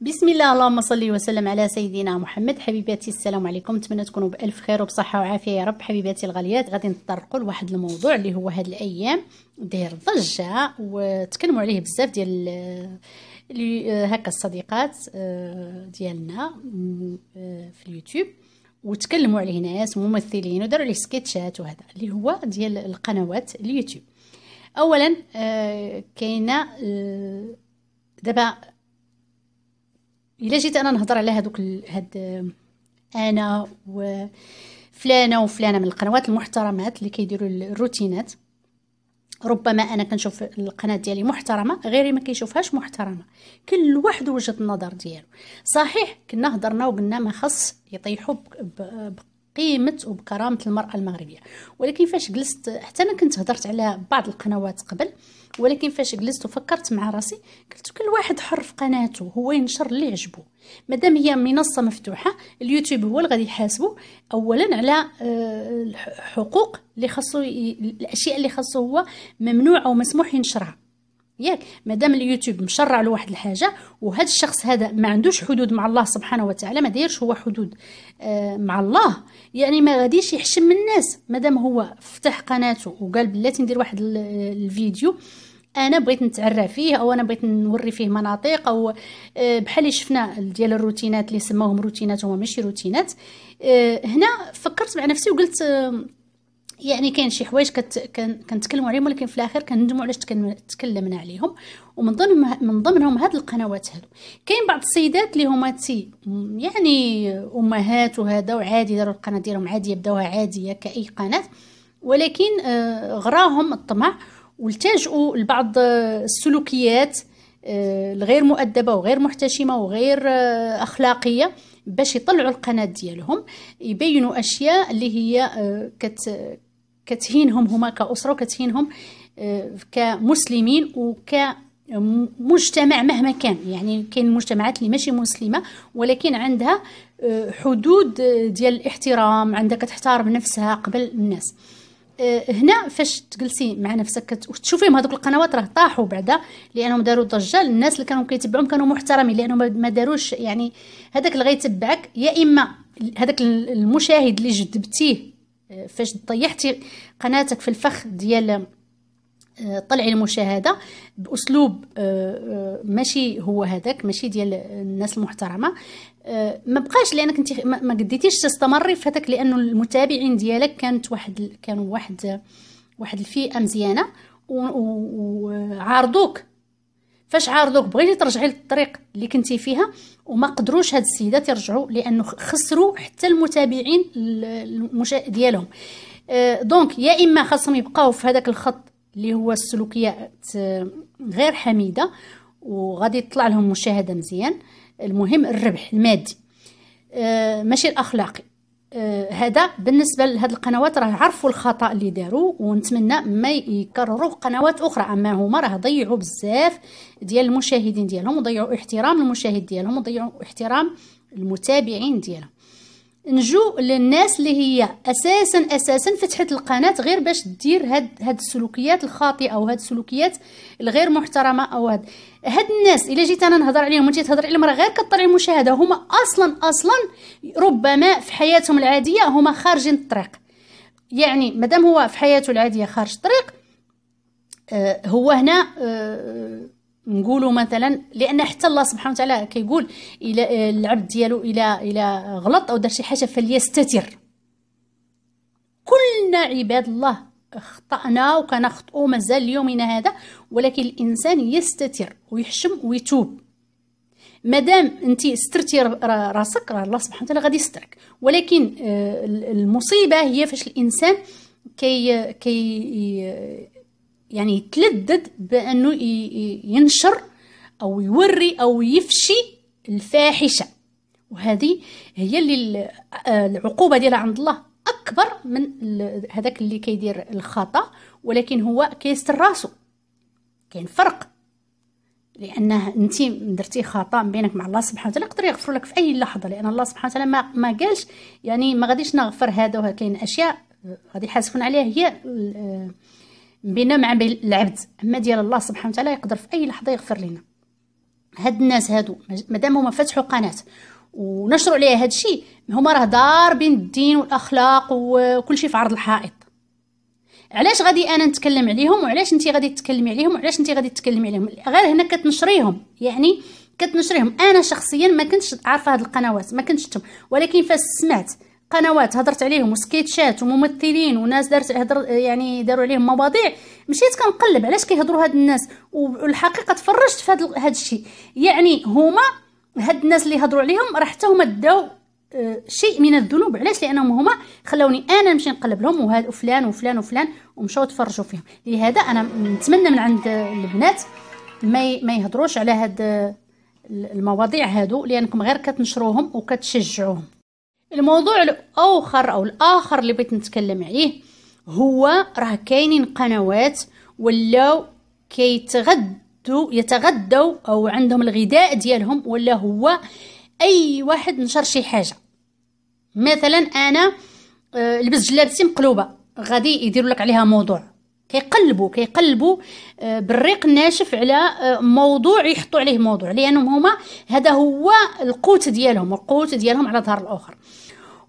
بسم الله اللهم صل وسلم على سيدنا محمد حبيباتي السلام عليكم نتمنى تكونوا بالف خير وبصحه وعافيه يا رب حبيباتي الغاليات غادي نتطرقوا لواحد الموضوع اللي هو هاد الايام داير ضجه وتكلموا عليه بزاف ديال اللي آه، هكا الصديقات آه، ديالنا آه، في اليوتيوب وتكلموا عليه ناس وممثلين وداروا عليه سكتشات وهذا اللي هو ديال القنوات اليوتيوب اولا كاينه دابا الا جيت انا نهضر على هذوك هاد انا وفلانه وفلانه من القنوات المحترمات اللي كيديروا الروتينات ربما انا كنشوف القناه ديالي محترمه غيري ما كيشوفهاش محترمه كل واحد وجهه النظر ديالو صحيح كنا هضرنا وقلنا ما خص يطيحوا بقيمه وبكرامه المراه المغربيه ولكن فاش جلست حتى انا كنت هضرت على بعض القنوات قبل ولكن فاش جلست وفكرت مع راسي قلت كل واحد حر في قناته هو ينشر اللي عجبه مادام هي منصه مفتوحه اليوتيوب هو اللي غادي يحاسبه اولا على آه، الحقوق اللي خاصو الاشياء اللي خاصو هو ممنوع او مسموح ينشرها ياك مادام اليوتيوب مشرع لواحد الحاجه وهذا الشخص هذا ما عندوش حدود مع الله سبحانه وتعالى ما دايرش هو حدود آه مع الله يعني ما غاديش يحشم من الناس مادام هو فتح قناته وقال بلاتي ندير واحد الفيديو انا بغيت نتعرى فيه او انا بغيت نوري فيه مناطق او آه، بحال اللي شفنا ديال الروتينات اللي سماوهم روتينات هما ماشي روتينات آه، هنا فكرت مع نفسي وقلت آه، يعني كاين شي حوايج كنتكلموا عليهم ولكن في الاخر كنندموا علاش تكلمنا عليهم ومن ضمن من ضمنهم هاد القنوات هادو كاين بعض السيدات اللي هما تي يعني امهات وهذا وعادي داروا القناه ديالهم عاديه بداوها عاديه كاي قناه ولكن آه، غراهم الطمع والتجؤوا لبعض السلوكيات آه، الغير مؤدبه وغير محتشمه وغير آه، اخلاقيه باش يطلعوا القناه ديالهم يبينوا اشياء اللي هي كت كتهينهم هما كأسرة وكتهينهم آه، كمسلمين وك مجتمع مهما كان يعني كاين مجتمعات اللي ماشي مسلمه ولكن عندها آه، حدود آه، ديال الاحترام عندها كتحترم نفسها قبل الناس هنا فاش تجلسي مع نفسك وتشوفيهم هذوك القنوات راه طاحوا بعدا لانهم داروا ضجه الناس اللي كانوا كيتبعوهم كانوا محترمين لانهم ما داروش يعني هذاك اللي غيتبعك يا اما هذاك المشاهد اللي جذبتيه فاش طيحتي قناتك في الفخ ديال آه، طلعي المشاهده باسلوب آه، آه، ماشي هو هذاك ماشي ديال الناس المحترمه ما بقاش لانك انت ما قديتيش تستمري في هذاك لانه المتابعين ديالك كانت واحد كانوا واحد واحد الفئه مزيانه وعارضوك فاش عارضوك بغيتي ترجعي للطريق اللي كنتي فيها وما قدروش هاد السيدات يرجعوا لانه خسروا حتى المتابعين المشا... ديالهم آه، دونك يا اما خاصهم يبقاو في هذاك الخط اللي هو السلوكيات آه، غير حميده وغادي يطلع لهم مشاهده مزيان المهم الربح المادي آه، ماشي الاخلاقي آه، هذا بالنسبه لهاد القنوات راه عرفوا الخطا اللي داروا ونتمنى ما يكرروه قنوات اخرى اما هما راه ضيعوا بزاف ديال المشاهدين ديالهم وضيعوا احترام المشاهد ديالهم وضيعوا احترام المتابعين ديالهم نجو للناس اللي هي اساسا اساسا فتحت القناه غير باش دير هاد هاد السلوكيات الخاطئه وهاد السلوكيات الغير محترمه او هاد هاد الناس الا جيت انا نهضر عليهم وانت تهضر عليهم راه غير كطلع المشاهده هما اصلا اصلا ربما في حياتهم العاديه هما خارجين الطريق يعني مادام هو في حياته العاديه خارج الطريق آه هو هنا آه نقولوا مثلا لان حتى الله سبحانه وتعالى كيقول الى آه، العبد ديالو الى الى غلط او دار شي حاجه فليستتر كلنا عباد الله اخطانا وكنخطئوا مازال ليومنا هذا ولكن الانسان يستتر ويحشم ويتوب مادام انت سترتي راسك راه الله سبحانه وتعالى غادي يسترك ولكن آه، المصيبه هي فاش الانسان كي كي آه، يعني يتلذذ بانه ينشر او يوري او يفشي الفاحشه وهذه هي اللي آه، العقوبه ديالها عند الله اكبر من هذاك اللي كيدير الخطا ولكن هو كيستر راسو كاين فرق لانه انت درتي خطا بينك مع الله سبحانه وتعالى يقدر يغفر لك في اي لحظه لان الله سبحانه وتعالى ما ما قالش يعني ما غاديش نغفر هذا وكاين اشياء غادي يحاسبون عليها هي آه، بينا مع العبد اما ديال الله سبحانه وتعالى يقدر في اي لحظه يغفر لنا هاد الناس هادو مادام هما فتحوا قناه ونشروا عليها هاد الشيء هما راه ضاربين الدين والاخلاق وكل شيء في عرض الحائط علاش غادي انا نتكلم عليهم وعلاش انت غادي تتكلمي عليهم وعلاش انت غادي تتكلمي عليهم غير هنا كتنشريهم يعني كتنشريهم انا شخصيا ما كنتش عارفه هاد القنوات ما كنتش ولكن فاش سمعت قنوات هضرت عليهم وسكيتشات وممثلين وناس دارت هضر يعني داروا عليهم مواضيع مشيت كنقلب علاش كيهضروا هاد الناس والحقيقه تفرجت في هاد الشيء يعني هما هاد الناس اللي هضروا عليهم راه حتى هما داو آه، شيء من الذنوب علاش لانهم هما خلاوني انا نمشي نقلب لهم وهاد وفلان وفلان وفلان ومشاو تفرجوا فيهم لهذا انا نتمنى من عند البنات ما ما يهضروش على هاد آه، المواضيع هادو لانكم غير كتنشروهم وكتشجعوهم الموضوع الآخر أو الآخر اللي بغيت نتكلم عليه هو راه كاينين قنوات ولاو كيتغدوا يتغدوا أو عندهم الغذاء ديالهم ولا هو أي واحد نشر شي حاجة مثلا أنا آه، لبس جلابتي مقلوبة غادي يديروا لك عليها موضوع كيقلبوا كيقلبوا آه، بالريق الناشف على آه، موضوع يحطوا عليه موضوع لانهم هما هذا هو القوت ديالهم القوت ديالهم على ظهر الاخر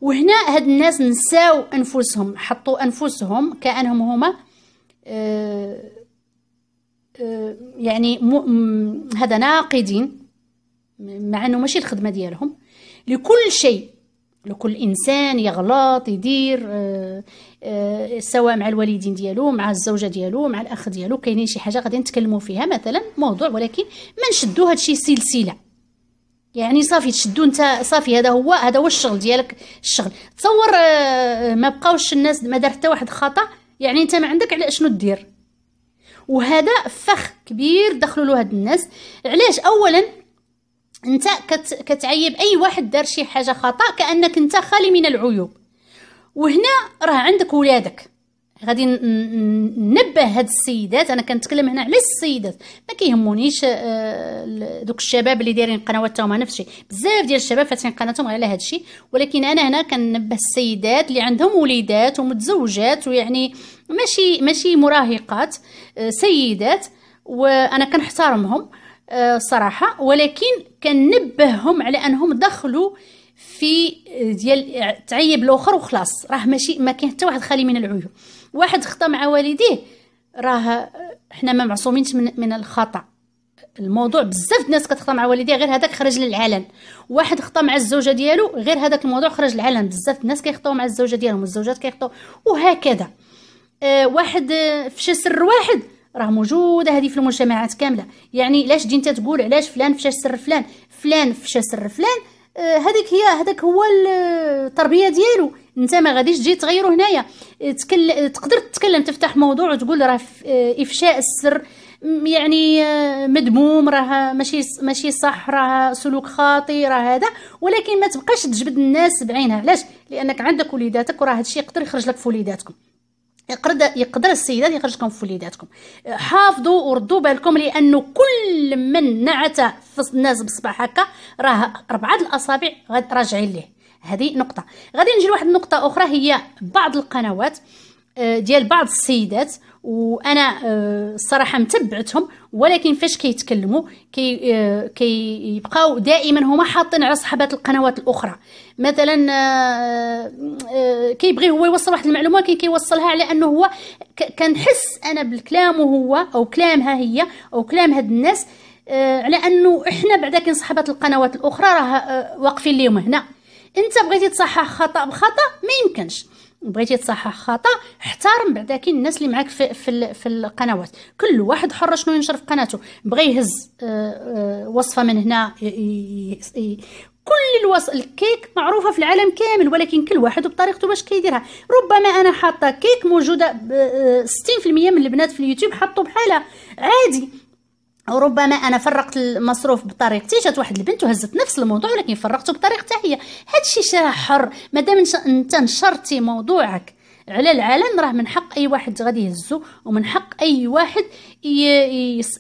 وهنا هاد الناس نساو انفسهم حطوا انفسهم كانهم هما آه، يعني هذا ناقدين مع انه ماشي الخدمه ديالهم لكل شيء لكل انسان يغلط يدير آه آه سواء مع الوالدين ديالو مع الزوجه ديالو مع الاخ ديالو كاينين شي حاجه غادي نتكلموا فيها مثلا موضوع ولكن ما نشدو هادشي سلسله يعني صافي تشدو انت صافي هذا هو هذا هو الشغل ديالك الشغل تصور آه ما بقاوش الناس ما دار حتى واحد خطا يعني انت ما عندك على شنو دير وهذا فخ كبير دخلوا له هاد الناس علاش اولا انت كت كتعيب اي واحد دار شي حاجه خطا كانك انت خالي من العيوب وهنا راه عندك ولادك غادي ننبه هاد السيدات انا كنتكلم هنا على السيدات ما كيهمونيش آه، دوك الشباب اللي دايرين قنوات قنواتهم نفس الشيء بزاف ديال الشباب فاتحين قناتهم على هاد الشيء ولكن انا هنا كننبه السيدات اللي عندهم وليدات ومتزوجات ويعني ماشي ماشي مراهقات آه، سيدات وانا كنحترمهم آه، صراحه ولكن كنبههم على انهم دخلوا في آه، ديال آه، تعيب الاخر وخلاص راه ماشي ما كاين حتى واحد خالي من العيوب واحد خطا مع والديه راه حنا ما معصومينش من, من الخطا الموضوع بزاف الناس كتخطا مع والديها غير هذاك خرج للعلن واحد خطا مع الزوجه ديالو غير هذاك الموضوع خرج للعلن بزاف الناس كيخطاو مع الزوجه ديالهم والزوجات كيخطاو وهكذا آه واحد آه سر واحد راه موجوده هذه في المجتمعات كامله يعني علاش تجي انت تقول علاش فلان فشا سر فلان فلان فشا سر فلان آه، هذيك هي هذاك هو التربيه ديالو انت ما غاديش تجي تغيرو هنايا تقدر تتكلم تفتح موضوع وتقول راه آه، افشاء السر يعني آه، مدموم راه ماشي ماشي صح راه سلوك خاطئ راه هذا ولكن ما تبقاش تجبد الناس بعينها علاش لانك عندك وليداتك وراه هادشي يقدر يخرج لك في وليداتكم يقدر يقدر السيدات يخرجكم في وليداتكم حافظوا وردوا بالكم لانه كل من نعت في الناس بصباح هكا راه اربعه الاصابع راجعين ليه هذه نقطه غادي نجي لواحد النقطه اخرى هي بعض القنوات آه، ديال بعض السيدات وانا الصراحه آه، متبعتهم ولكن فاش كيتكلموا كي آه، كيبقاو دائما هما حاطين على صحابات القنوات الاخرى مثلا آه، كيبغي هو يوصل واحد المعلومه كي كيوصلها على انه هو كنحس انا بالكلام هو او كلامها هي او كلام هاد الناس على انه احنا بعدا كاين صحابات القنوات الاخرى راه واقفين ليهم هنا انت بغيتي تصحح خطا بخطا ما يمكنش بغيتي تصحح خطا احترم بعدا الناس اللي معاك في, في, في القنوات كل واحد حر شنو ينشر في قناته بغى يهز آه، آه، وصفه من هنا كل الوصف الكيك معروفه في العالم كامل ولكن كل واحد بطريقته باش كيديرها ربما انا حاطه كيك موجوده 60% آه، من البنات في اليوتيوب حطوا بحالها عادي وربما انا فرقت المصروف بطريقتي جات واحد البنت وهزت نفس الموضوع ولكن فرقته بطريقتها هي هادشي شرا حر مادام انت نشرتي موضوعك على العالم راه من حق اي واحد غادي يهزو ومن حق اي واحد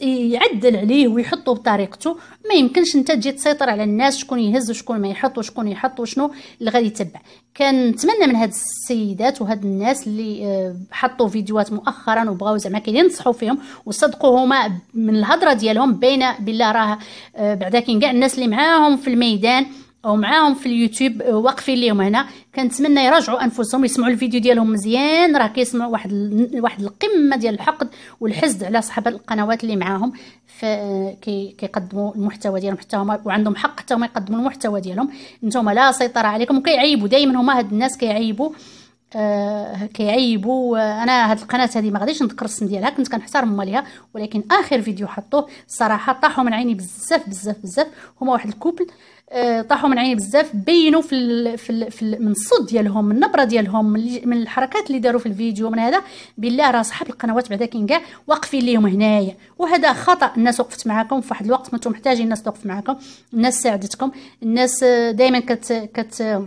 يعدل عليه ويحطو بطريقته ما يمكنش انت تجي تسيطر على الناس شكون يهز وشكون ما يحط وشكون يحط وشنو اللي غادي يتبع كنتمنى من هاد السيدات وهاد الناس اللي آه، حطوا فيديوهات مؤخرا وبغاو زعما كاين نصحوا فيهم وصدقوا هما من الهضره ديالهم باينه بالله راه آه، بعدا كاين كاع الناس اللي معاهم في الميدان او معاهم في اليوتيوب واقفين ليهم هنا كنتمنى يراجعوا انفسهم يسمعوا الفيديو ديالهم مزيان راه كيسمعوا واحد ال... واحد القمه ديال الحقد والحسد على صحاب القنوات اللي معاهم كيقدموا المحتوى ديالهم حتى هما وعندهم حق حتى هما يقدموا المحتوى ديالهم نتوما لا سيطره عليكم وكيعيبوا دائما هما هاد الناس كيعيبوا آه كيعيبوا آه انا هاد القناه هذه ما غاديش نذكر السم ديالها كنت كنحترم ليها ولكن اخر فيديو حطوه الصراحه طاحوا من عيني بزاف بزاف بزاف هما واحد الكوبل آه، طاحوا من عيني بزاف بينوا في الـ في, الـ في الـ من الصوت ديالهم من النبره ديالهم من الحركات اللي داروا في الفيديو من هذا بالله راه صحاب القنوات بعدا كاين كاع واقفين ليهم هنايا وهذا خطا الناس وقفت معاكم في واحد الوقت ما انتم محتاجين الناس توقف معاكم الناس ساعدتكم الناس دائما كت كت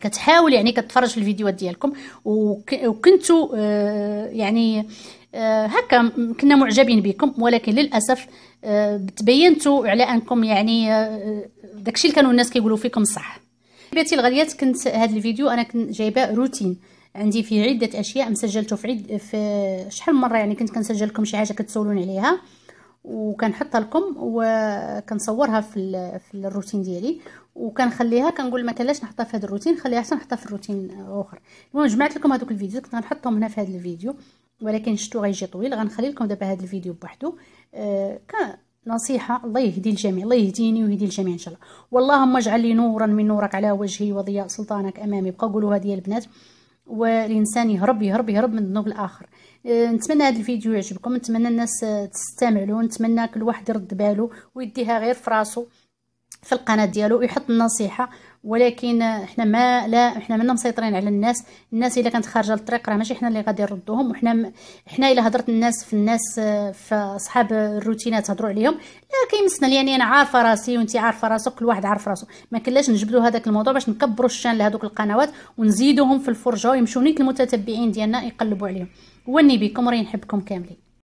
كتحاول يعني كتفرج في الفيديوهات ديالكم وكنتوا آه، يعني آه، هكا كنا معجبين بكم ولكن للاسف آه، تبينتوا على انكم يعني آه، داكشي اللي كانوا الناس كيقولوا فيكم صح حبيباتي الغاليات كنت هذا الفيديو انا كنت جايبه روتين عندي فيه عده اشياء مسجلته في عد في شحال مره يعني كنت كنسجل لكم شي حاجه كتسولوني عليها وكنحطها لكم وكنصورها في في الروتين ديالي وكنخليها كنقول ما كانلاش نحطها في هذا الروتين خليها حتى نحطها في الروتين اخر المهم جمعت لكم هذوك الفيديو كنت غنحطهم هنا في هذا الفيديو ولكن شتو غيجي طويل غنخلي لكم دابا هذا الفيديو بوحدو آه كنصيحه الله يهدي الجميع الله يهديني ويهدي الجميع ان شاء الله واللهم اجعل لي نورا من نورك على وجهي وضياء سلطانك امامي بقاو قولوها ديال البنات والانسان يهرب يهرب يهرب من ذنوب الاخر آه، نتمنى هذا الفيديو يعجبكم نتمنى الناس تستمع له نتمنى كل واحد يرد باله ويديها غير فراسو في القناه ديالو يحط النصيحه ولكن احنا ما لا احنا منا مسيطرين على الناس الناس الا كانت خارجه للطريق راه ماشي احنا اللي غادي نردوهم وحنا م... احنا الا هضرت الناس في الناس آه، في اصحاب الروتينات هضروا عليهم لا كيمسنا لاني يعني انا عارفه راسي وانت عارفه راسك كل واحد عارف راسو ما كلاش نجبدوا هذاك الموضوع باش نكبروا الشان لهذوك القنوات ونزيدوهم في الفرجه ويمشيو نيت المتتبعين ديالنا يقلبوا عليهم وني بكم راني نحبكم كاملين